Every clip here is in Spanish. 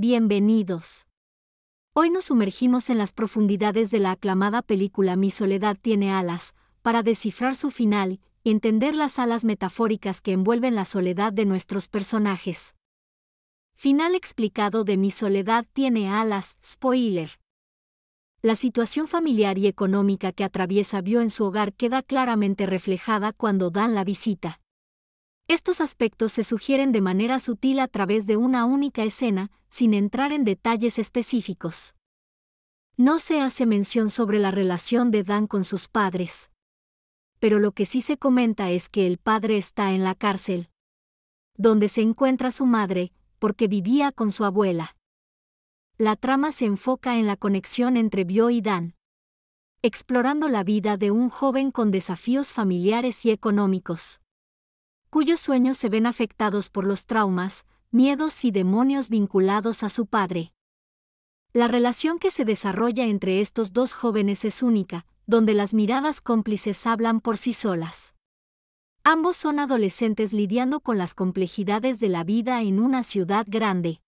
Bienvenidos. Hoy nos sumergimos en las profundidades de la aclamada película Mi soledad tiene alas, para descifrar su final y entender las alas metafóricas que envuelven la soledad de nuestros personajes. Final explicado de Mi soledad tiene alas, spoiler. La situación familiar y económica que atraviesa Vio en su hogar queda claramente reflejada cuando dan la visita. Estos aspectos se sugieren de manera sutil a través de una única escena, sin entrar en detalles específicos. No se hace mención sobre la relación de Dan con sus padres. Pero lo que sí se comenta es que el padre está en la cárcel, donde se encuentra su madre, porque vivía con su abuela. La trama se enfoca en la conexión entre Bio y Dan, explorando la vida de un joven con desafíos familiares y económicos cuyos sueños se ven afectados por los traumas, miedos y demonios vinculados a su padre. La relación que se desarrolla entre estos dos jóvenes es única, donde las miradas cómplices hablan por sí solas. Ambos son adolescentes lidiando con las complejidades de la vida en una ciudad grande,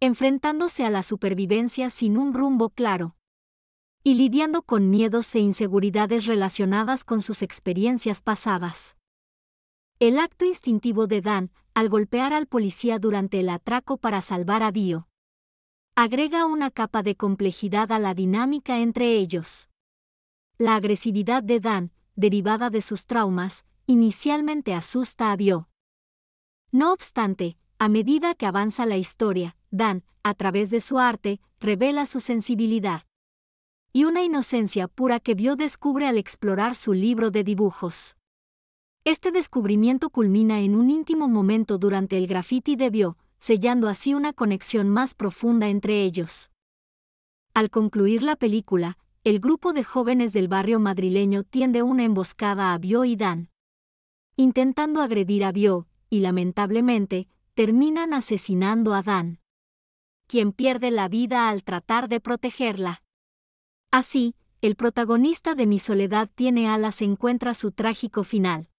enfrentándose a la supervivencia sin un rumbo claro, y lidiando con miedos e inseguridades relacionadas con sus experiencias pasadas. El acto instintivo de Dan, al golpear al policía durante el atraco para salvar a Bio, agrega una capa de complejidad a la dinámica entre ellos. La agresividad de Dan, derivada de sus traumas, inicialmente asusta a Bio. No obstante, a medida que avanza la historia, Dan, a través de su arte, revela su sensibilidad y una inocencia pura que Bio descubre al explorar su libro de dibujos. Este descubrimiento culmina en un íntimo momento durante el graffiti de Bio, sellando así una conexión más profunda entre ellos. Al concluir la película, el grupo de jóvenes del barrio madrileño tiende una emboscada a Bio y Dan. Intentando agredir a Bio, y lamentablemente, terminan asesinando a Dan, quien pierde la vida al tratar de protegerla. Así, el protagonista de Mi Soledad tiene alas encuentra su trágico final.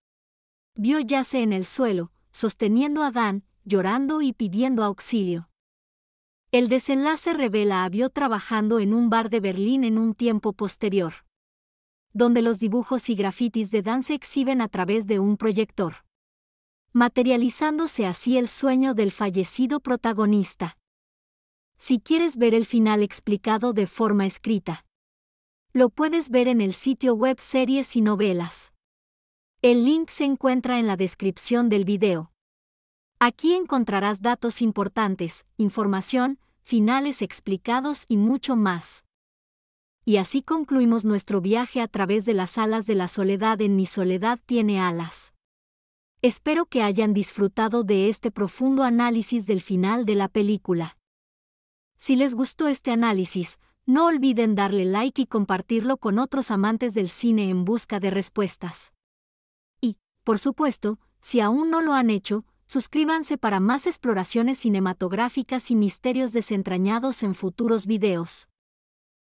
Vio yace en el suelo, sosteniendo a Dan, llorando y pidiendo auxilio. El desenlace revela a Vio trabajando en un bar de Berlín en un tiempo posterior, donde los dibujos y grafitis de Dan se exhiben a través de un proyector, materializándose así el sueño del fallecido protagonista. Si quieres ver el final explicado de forma escrita, lo puedes ver en el sitio web Series y Novelas. El link se encuentra en la descripción del video. Aquí encontrarás datos importantes, información, finales explicados y mucho más. Y así concluimos nuestro viaje a través de las alas de la soledad en Mi Soledad tiene alas. Espero que hayan disfrutado de este profundo análisis del final de la película. Si les gustó este análisis, no olviden darle like y compartirlo con otros amantes del cine en busca de respuestas. Por supuesto, si aún no lo han hecho, suscríbanse para más exploraciones cinematográficas y misterios desentrañados en futuros videos.